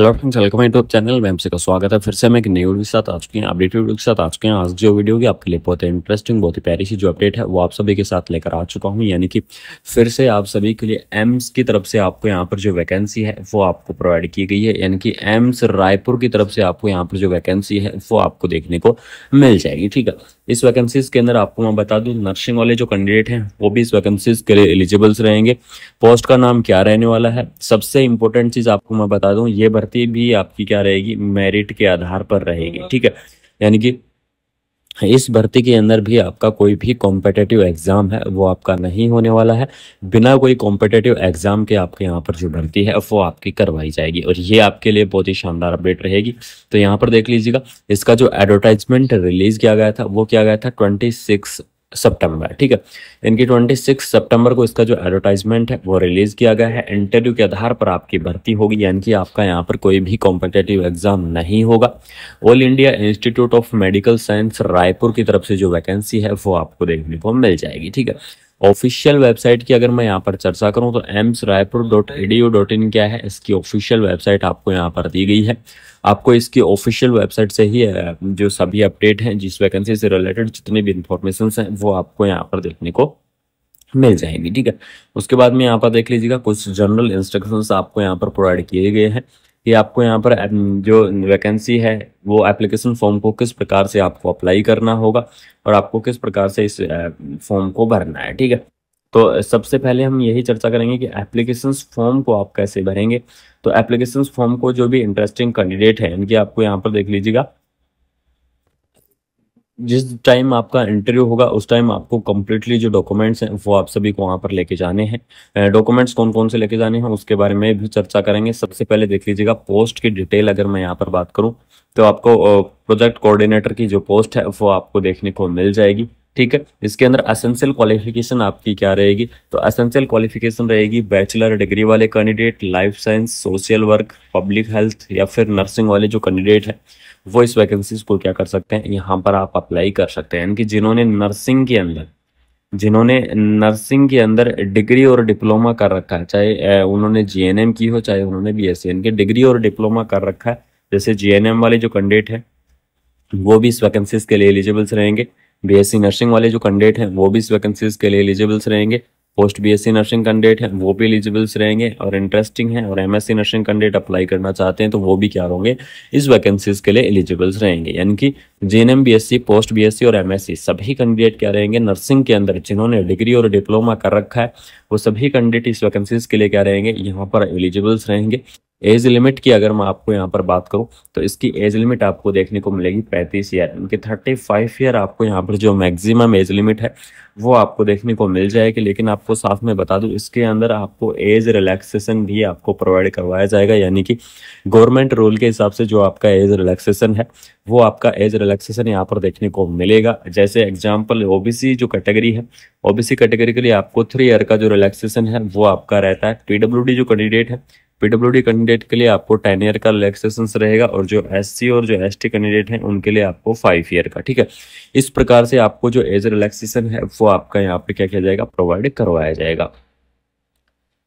hello friends welcome YouTube channel मैं आपसे का स्वागत है फिर से मैं एक न्यू वीडियो के साथ आ चुके हैं अपडेट वीडियो के साथ आ चुके हैं आज जो वीडियो की आपके लिए बहुत इंटरेस्टिंग बहुत ही प्यारी सी जो अपडेट है वो आप सभी के साथ लेकर आ चुका हूं यानी कि फिर से आप सभी के लिए एम्स की तरफ से आपको यहाँ पर जो वैकेंसी है वो आपको प्रोवाइड की गई है यानी कि एम्स रायपुर की तरफ से आपको यहाँ पर जो वैकेंसी है वो आपको देखने को मिल जाएगी ठीक है इस वैकेंसीज के अंदर आपको मैं बता दूं नर्सिंग वाले जो कैंडिडेट हैं वो भी इस वैकेंसीज के लिए एलिजिबल्स रहेंगे पोस्ट का नाम क्या रहने वाला है सबसे इंपॉर्टेंट चीज़ आपको मैं बता दूं ये भर्ती भी आपकी क्या रहेगी मेरिट के आधार पर रहेगी ठीक है यानी कि इस भर्ती के अंदर भी आपका कोई भी कॉम्पिटेटिव एग्ज़ाम है वो आपका नहीं होने वाला है बिना कोई कॉम्पिटेटिव एग्ज़ाम के आपके यहाँ पर जो भर्ती है वो आपकी करवाई जाएगी और ये आपके लिए बहुत ही शानदार अपडेट रहेगी तो यहाँ पर देख लीजिएगा इसका जो एडवर्टाइजमेंट रिलीज़ किया गया था वो किया गया था ट्वेंटी सितंबर ठीक है इनकी 26 सितंबर को इसका जो एडवर्टाइजमेंट है वो रिलीज किया गया है इंटरव्यू के आधार पर आपकी भर्ती होगी यानी कि आपका यहाँ पर कोई भी कॉम्पिटेटिव एग्जाम नहीं होगा all India institute of medical science Raipur की तरफ से जो वैकेंसी है वो आपको देखने को मिल जाएगी ठीक है ऑफिशियल वेबसाइट की अगर मैं यहाँ पर चर्चा करूँ तो AIIMS Raipur dot A D O dot in क्या है इसकी ऑफिशियल वेबसाइट आपको यहाँ पर दी गई है आपको इसकी ऑफिशियल वेबसाइट से ही जो सभी अपडेट हैं जिस वैकेंसी से रिलेटेड जितने भी इंफॉर्मेशन हैं वो आपको यहाँ पर देखने को मिल जाएंगी ठीक है उसके बाद में यहाँ पर देख लीजिएगा कुछ जनरल इंस्ट्रक्शंस आपको यहाँ पर प्रोवाइड किए गए हैं कि आपको यहाँ पर जो वैकेंसी है वो एप्लीकेशन फॉर्म को किस प्रकार से आपको अप्लाई करना होगा और आपको किस प्रकार से इस फॉर्म को भरना है ठीक है तो सबसे पहले हम यही चर्चा करेंगे कि एप्लीकेशन फॉर्म को आप कैसे भरेंगे तो एप्लीकेशन फॉर्म को जो भी इंटरेस्टिंग कैंडिडेट है इनकी आपको यहाँ पर देख लीजिएगा जिस टाइम आपका इंटरव्यू होगा उस टाइम आपको कम्प्लीटली जो डॉक्यूमेंट्स हैं वो आप सभी को वहाँ पर लेके जाने हैं डॉक्यूमेंट्स कौन कौन से लेके जाने हैं उसके बारे में भी चर्चा करेंगे सबसे पहले देख लीजिएगा पोस्ट की डिटेल अगर मैं यहाँ पर बात करूँ तो आपको प्रोजेक्ट कोऑर्डिनेटर की जो पोस्ट है वो आपको देखने को मिल जाएगी ठीक है इसके अंदर असेंशियल क्वालिफिकेशन आपकी क्या रहेगी तो असेंशियल क्वालिफिकेशन रहेगी बैचलर डिग्री वाले candidate life science social work public health या फिर नर्सिंग वाले जो कैंडिडेट है वो इस वैकेंसीज को क्या कर सकते हैं यहाँ पर आप अप्लाई कर सकते हैं यानी कि जिन्होंने नर्सिंग के अंदर जिन्होंने नर्सिंग के अंदर डिग्री और डिप्लोमा कर रखा है चाहे उन्होंने जीएनएम की हो चाहे उन्होंने बीएसएन एस डिग्री और डिप्लोमा कर रखा है जैसे जीएनएम वाले जो कैंडिडेट हैं वो भी इस वैकेंसीज के लिए एलिजिबल्स रहेंगे बीएससी नर्सिंग वाले जो कैंडिडेट हैं वो भी इस वैकेंसीज के लिए एलिजिबल्स रहेंगे पोस्ट बीएससी नर्सिंग कैंडिडेट है वो भी एलिजिबल्स रहेंगे और इंटरेस्टिंग है और एमएससी नर्सिंग कैंडिडेट अप्लाई करना चाहते हैं तो वो भी क्या होंगे इस वैकेंसीज के लिए एलिजिबल्स रहेंगे यानी कि जेएनएम बीएससी पोस्ट बीएससी और एमएससी सभी कैंडिडेट क्या रहेंगे नर्सिंग के अंदर जिन्होंने डिग्री और डिप्लोमा कर रखा है वो सभी कैंडिडेट इस वैकेंसीज के लिए क्या रहेंगे यहाँ पर एलिजिबल्स रहेंगे एज लिमिट की अगर मैं आपको यहाँ पर बात करूँ तो इसकी एज लिमिट आपको देखने को मिलेगी पैंतीस ईयर इनके थर्टी फाइव ईयर आपको यहाँ पर जो मैक्सिमम एज लिमिट है वो आपको देखने को मिल जाएगी लेकिन आपको साथ में बता दूँ इसके अंदर आपको एज रिलैक्सेशन भी आपको प्रोवाइड करवाया जाएगा यानी कि गवर्नमेंट रूल के हिसाब से जो आपका एज रिलैक्सेशन है वो आपका एज रिलैक्सेशन यहाँ पर देखने को मिलेगा जैसे एग्जाम्पल ओ जो कैटेगरी है ओबीसी कैटेगरी के लिए आपको थ्री ईयर का जो रिलैक्सेशन है वो आपका रहता है पीडब्ल्यू जो कैंडिडेट है पीडब्ल्यू कैंडिडेट के लिए आपको टेन ईयर का रिलैक्सेशन रहेगा और जो एस और जो एस कैंडिडेट हैं उनके लिए आपको फाइव ईयर का ठीक है इस प्रकार से आपको जो एज रिलैक्सेशन है वो आपका यहाँ पे क्या किया जाएगा प्रोवाइड करवाया जाएगा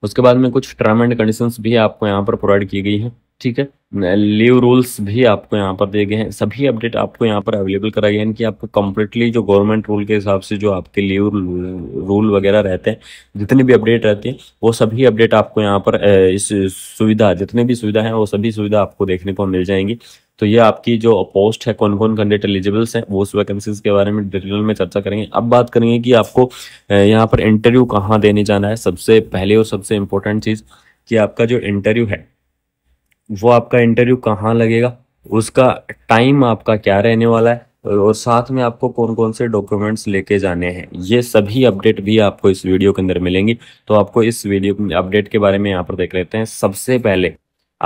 उसके बाद में कुछ टर्म एंड कंडीशंस भी आपको यहाँ पर प्रोवाइड की गई हैं ठीक है लीव रूल्स भी आपको यहाँ पर दिए गए हैं सभी अपडेट आपको यहाँ पर अवेलेबल कराए गए हैं कि आपको कम्प्लीटली जो गवर्नमेंट रूल के हिसाब से जो आपके लीव रूल वगैरह रहते हैं जितने भी अपडेट रहते हैं वो सभी अपडेट आपको यहाँ पर इस सुविधा जितने भी सुविधा है वो सभी सुविधा आपको देखने को मिल जाएंगी तो ये आपकी जो पोस्ट है कौन कौन कैंडिडेट एलिजिबल्स हैं वो उस वैकेंसीज के बारे में डिटेल में चर्चा करेंगे अब बात करेंगे कि आपको यहाँ पर इंटरव्यू कहाँ देने जाना है सबसे पहले और सबसे इम्पोर्टेंट चीज़ कि आपका जो इंटरव्यू है वो आपका इंटरव्यू कहाँ लगेगा उसका टाइम आपका क्या रहने वाला है और साथ में आपको कौन कौन से डॉक्यूमेंट्स लेके जाने हैं ये सभी अपडेट भी आपको इस वीडियो के अंदर मिलेंगी तो आपको इस वीडियो अपडेट के बारे में यहाँ पर देख लेते हैं सबसे पहले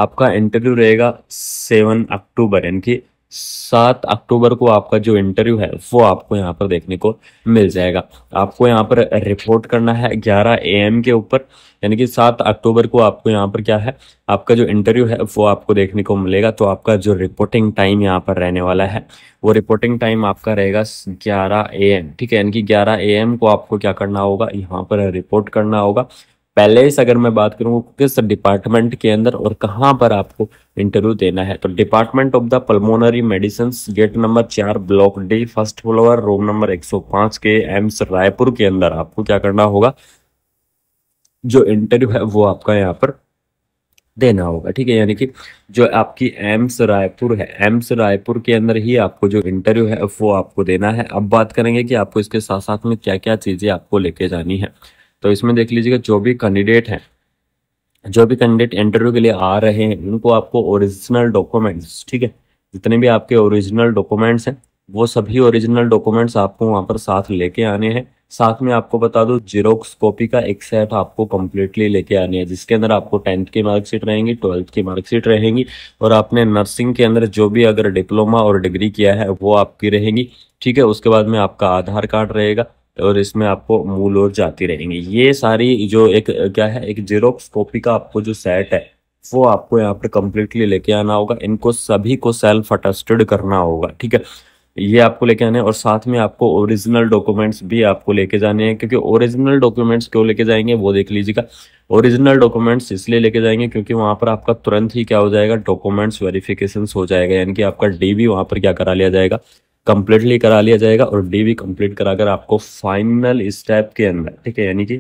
आपका इंटरव्यू रहेगा सेवन अक्टूबर यानी कि सात अक्टूबर को आपका जो इंटरव्यू है वो आपको यहाँ पर देखने को मिल जाएगा आपको यहाँ पर रिपोर्ट करना है ग्यारह एम के ऊपर यानी कि सात अक्टूबर को आपको यहाँ पर क्या है आपका जो इंटरव्यू है वो आपको देखने को मिलेगा तो आपका जो रिपोर्टिंग टाइम यहाँ पर रहने वाला है वो रिपोर्टिंग टाइम आपका रहेगा ग्यारह ए ठीक है यानी कि ग्यारह ए को आपको क्या करना होगा यहाँ पर रिपोर्ट करना होगा पहले से अगर मैं बात करूँ किस डिपार्टमेंट के अंदर और कहाँ पर आपको इंटरव्यू देना है तो department of the pulmonary medicine gate number चार block D first floor room number 105 के एम्स रायपुर के अंदर आपको क्या करना होगा जो इंटरव्यू है वो आपका यहाँ पर देना होगा ठीक है यानी कि जो आपकी एम्स रायपुर है एम्स रायपुर के अंदर ही आपको जो इंटरव्यू है वो आपको देना है अब बात करेंगे कि आपको इसके साथ साथ में क्या क्या चीजें आपको लेके जानी है तो इसमें देख लीजिएगा जो भी कैंडिडेट हैं जो भी कैंडिडेट इंटरव्यू के लिए आ रहे हैं उनको आपको ओरिजिनल डॉक्यूमेंट्स ठीक है जितने भी आपके ओरिजिनल डॉक्यूमेंट्स हैं वो सभी ओरिजिनल डॉक्यूमेंट्स आपको वहाँ पर साथ लेके आने हैं साथ में आपको बता दो जीरोक्स कॉपी का एक सेट आपको कम्प्लीटली लेके आने हैं जिसके अंदर आपको टेंथ की मार्कशीट रहेंगी ट्वेल्थ की मार्कशीट रहेंगी और आपने नर्सिंग के अंदर जो भी अगर डिप्लोमा और डिग्री किया है वो आपकी रहेगी ठीक है उसके बाद में आपका आधार कार्ड रहेगा और इसमें आपको मूल और जाती रहेंगी ये सारी जो एक क्या है एक जीरोक्स कॉपी का आपको जो सेट है वो आपको यहाँ पर कंप्लीटली लेके आना होगा इनको सभी को सेल्फ अटेस्टेड करना होगा ठीक है ये आपको लेके आने और साथ में आपको ओरिजिनल डॉक्यूमेंट्स भी आपको लेके जाने हैं क्योंकि ओरिजिनल डॉक्यूमेंट्स क्यों लेके जाएंगे वो देख लीजिएगा ओरिजिनल डॉक्यूमेंट्स इसलिए लेके जाएंगे क्योंकि वहां पर आपका तुरंत ही क्या हो जाएगा डॉक्यूमेंट्स वेरिफिकेशन हो जाएगा यानी कि आपका डी वहां पर क्या करा लिया जाएगा कंप्लीटली करा लिया जाएगा और डी भी कंप्लीट कराकर आपको फाइनल स्टेप के अंदर ठीक है यानी कि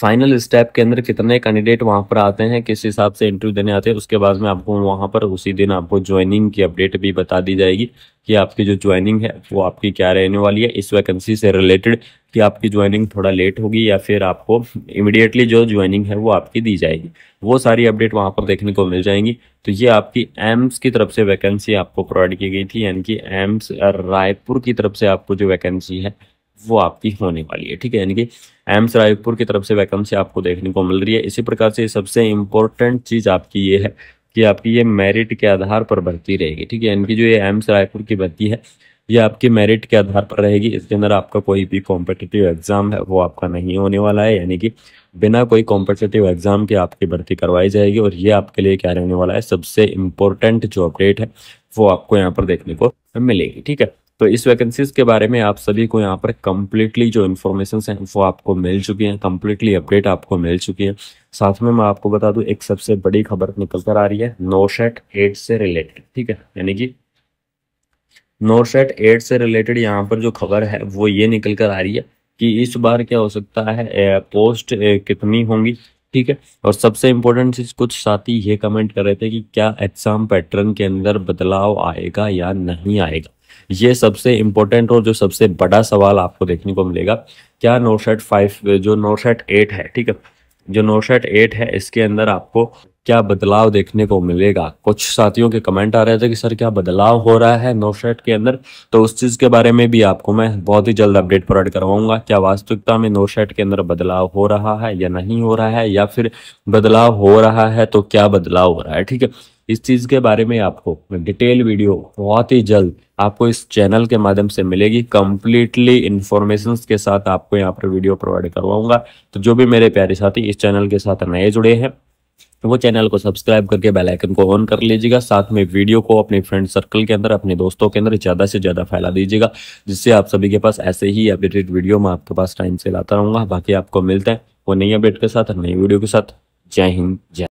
फाइनल स्टेप के अंदर कितने कैंडिडेट वहाँ पर आते हैं किस हिसाब से इंटरव्यू देने आते हैं उसके बाद में आपको वहाँ पर उसी दिन आपको ज्वाइनिंग की अपडेट भी बता दी जाएगी कि आपकी जो ज्वाइनिंग है वो आपकी क्या रहने वाली है इस वैकेंसी से रिलेटेड कि आपकी ज्वाइनिंग थोड़ा लेट होगी या फिर आपको इमिडिएटली जो ज्वाइनिंग है वो आपकी दी जाएगी वो सारी अपडेट वहाँ पर देखने को मिल जाएंगी तो ये आपकी एम्स की तरफ से वैकेंसी आपको प्रोवाइड की गई थी यानी कि एम्स रायपुर की तरफ से आपको जो वैकेंसी है वो आपकी होने वाली है ठीक है यानी कि एम्स रायपुर की तरफ से वैकेंसी आपको देखने को मिल रही है इसी प्रकार से सबसे इम्पोर्टेंट चीज़ आपकी ये है कि आपकी ये मेरिट के आधार पर भर्ती रहेगी ठीक है यानी कि जो ये एम्स रायपुर की भर्ती है ये आपके मेरिट के आधार पर रहेगी इसके अंदर आपका कोई भी कॉम्पिटेटिव एग्जाम है वो आपका नहीं होने वाला है यानी कि बिना कोई कॉम्पिटेटिव एग्जाम के आपकी भर्ती करवाई जाएगी और ये आपके लिए क्या रहने वाला है सबसे इम्पोर्टेंट जो अपडेट है वो आपको यहाँ पर देखने को मिलेगी ठीक है तो इस वैकेंसीज के बारे में आप सभी को यहाँ पर कम्प्लीटली जो इन्फॉर्मेशन है वो आपको मिल चुकी है कम्प्लीटली अपडेट आपको मिल चुकी है साथ में मैं आपको बता दूं एक सबसे बड़ी खबर निकल कर आ रही है नोशेट एड से रिलेटेड ठीक है यानी कि नोशेट एड से रिलेटेड यहाँ पर जो खबर है वो ये निकल कर आ रही है कि इस बार क्या हो सकता है पोस्ट कितनी होंगी ठीक है और सबसे इम्पोर्टेंट चीज कुछ साथी ये कमेंट कर रहे थे कि क्या एग्जाम पैटर्न के अंदर बदलाव आएगा या नहीं आएगा ये सबसे इम्पोर्टेंट और जो सबसे बड़ा सवाल आपको देखने को मिलेगा क्या नोटसेट फाइव जो नोटसेट एट है ठीक है जो नोटसेट एट है इसके अंदर आपको क्या बदलाव देखने को मिलेगा कुछ साथियों के कमेंट आ रहे थे कि सर क्या बदलाव हो रहा है नोटसेट के अंदर तो उस चीज़ के बारे में भी आपको मैं बहुत ही जल्द अपडेट प्रोवाइड करवाऊंगा क्या वास्तविकता में नोटसेट के अंदर बदलाव हो रहा है या नहीं हो रहा है या फिर बदलाव हो रहा है तो क्या बदलाव हो रहा है ठीक है इस चीज़ के बारे में आपको डिटेल वीडियो बहुत ही जल्द आपको इस चैनल के माध्यम से मिलेगी कम्प्लीटली इन्फॉर्मेशन के साथ आपको यहाँ पर वीडियो प्रोवाइड करवाऊंगा तो जो भी मेरे प्यारे साथी इस चैनल के साथ नए जुड़े हैं वो चैनल को सब्सक्राइब करके बेल आइकन को ऑन कर लीजिएगा साथ में वीडियो को अपने फ्रेंड सर्कल के अंदर अपने दोस्तों के अंदर ज़्यादा से ज़्यादा फैला दीजिएगा जिससे आप सभी के पास ऐसे ही अपडेटेड वीडियो मैं आपके पास टाइम से लाता रहूंगा बाकी आपको मिलता है वो नई अपडेट के साथ नई वीडियो के साथ जय हिंद जय